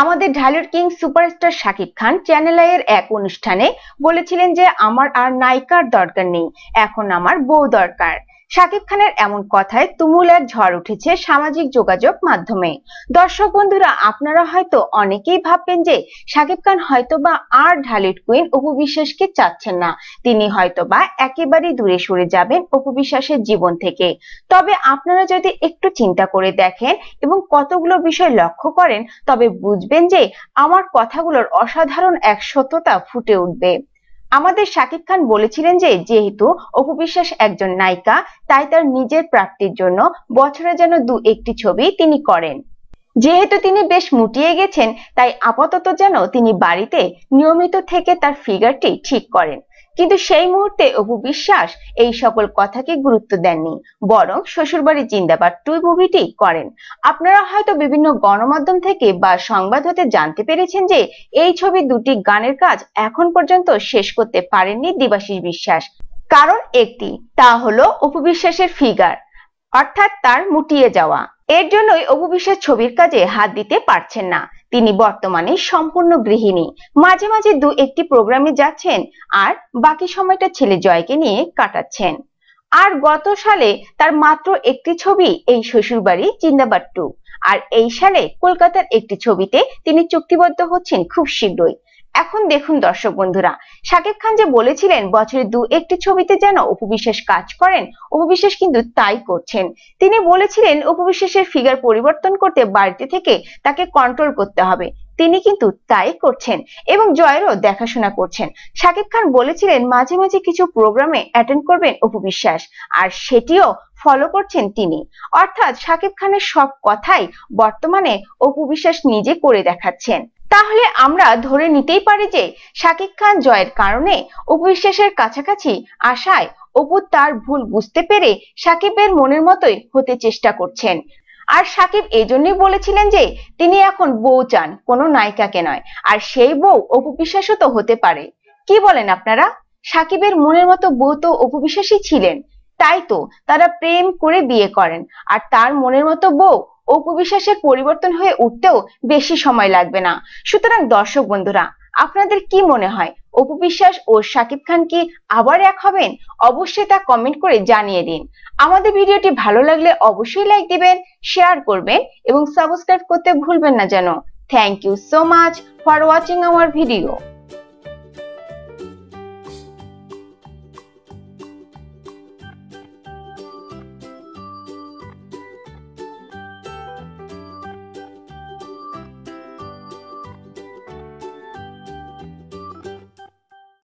আমাদের Dhallywood king superstar Shakib Khan channel আইয়ের এক অনুষ্ঠানে বলেছিলেন যে আমার আর নায়িকার দরকার নেই এখন আমার বউ দরকার সাকিব খানের এমন কথায় তুমুল এক ঝড় উঠেছে সামাজিক যোগাযোগ মাধ্যমে দর্শক বন্ধুরা আপনারা হয়তো অনেকেই ভাববেন যে সাকিব খান হয়তো বা আর ঢালিট কুইন উপবিশ্বাসকে চাচ্ছেন না তিনি হয়তো বা একেবারেই দূরে সরে যাবেন উপবিশ্বাসের জীবন থেকে তবে আপনারা যদি একটু চিন্তা করে দেখেন এবং কতগুলো বিষয় লক্ষ্য করেন তবে বুঝবেন যে আমার কথাগুলোর অসাধারণ এক সত্যতা ফুটে উঠবে আমাদের শাকিব খান বলেছিলেন যে যেহেতু অপু বিশ্বাস একজন নায়িকা তাই তার নিজের প্রাপ্তির জন্য বছরে যেন দু একটি ছবি তিনি করেন যেহেতু তিনি বেশ মুটিয়ে গেছেন তাই আপাতত যেন তিনি বাড়িতে নিয়মিত থেকে তার ফিগারটি ঠিক করেন কিন্তু সেই মুহূর্তে অপু বিশ্বাস এই সকল কথাকে গুরুত্ব দেননি বরং শ্বশুরবাড়ি জিন্দাবাদ টু মুভিটি করেন আপনারা হয়তো বিভিন্ন গণমাধ্যম থেকে বা সংবাদ হতে জানতে পেরেছেন যে এই ছবি দুটি গানের কাজ এখন পর্যন্ত শেষ করতে পারেননি দিবাশিস বিশ্বাস কারণ একটি তা হলো অপু বিশ্বাসের ফিগার অর্থাৎ তার মুটিয়ে যাওয়া এর জন্যই অপু বিশ্বাস ছবির কাজে হাত দিতে পারছেন না তিনি বর্তমানে সম্পূর্ণ গৃহিণী মাঝে মাঝে দু একটি প্রোগ্রামে যাচ্ছেন আর বাকি সময়টা ছেলে জয়কে নিয়ে কাটাচ্ছেন আর গত সালে তার মাত্র একটি ছবি এই শ্বশুরবাড়ি বাড়ি টু আর এই সালে কলকাতার একটি ছবিতে তিনি চুক্তিবদ্ধ হচ্ছেন খুব শীঘ্রই এখন দেখুন দর্শক বন্ধুরা শাকিব খান যে বলেছিলেন বছরে দু একটি ছবিতে যেন উপবিশেষ কাজ করেন উপবিশেষ কিন্তু তাই করছেন তিনি বলেছিলেন উপবিশেষের ফিগার পরিবর্তন করতে বাড়িতে থেকে তাকে কন্ট্রোল করতে হবে তিনি কিন্তু তাই করছেন এবং জয়েরও দেখাশোনা করছেন শাকিব খান বলেছিলেন মাঝে মাঝে কিছু প্রোগ্রামে অ্যাটেন্ড করবেন উপবিশ্বাস আর সেটিও ফলো করছেন তিনি অর্থাৎ শাকিব খানের সব কথাই বর্তমানে অপু বিশ্বাস নিজে করে দেখাচ্ছেন তাহলে আমরা ধরে নিতেই পারি যে শাকিব খান জয়ের কারণে উপবিশ্বাসের কাছাকাছি আশায় অপু তার ভুল বুঝতে পেরে সাকিবের মনের মতোই হতে চেষ্টা করছেন আর সাকিব এই জন্যই বলেছিলেন যে তিনি এখন বউ চান কোনো নায়িকাকে নয় আর সেই বউ অপু বিশ্বাসও তো হতে পারে কি বলেন আপনারা সাকিবের মনের মতো বউ তো অপু বিশ্বাসী ছিলেন তাই তো তারা প্রেম করে বিয়ে করেন আর তার মনের মতো বউ অপবিশ্বাসের পরিবর্তন হয়ে উঠতেও বেশি সময় লাগবে না সুতরাং দর্শক বন্ধুরা আপনাদের কি মনে হয় অপবিশ্বাস ও সাকিব খান কি আবার এক হবেন অবশ্যই তা কমেন্ট করে জানিয়ে দিন আমাদের ভিডিওটি ভালো লাগলে অবশ্যই লাইক দিবেন শেয়ার করবেন এবং সাবস্ক্রাইব করতে ভুলবেন না যেন thank you so much for watching our video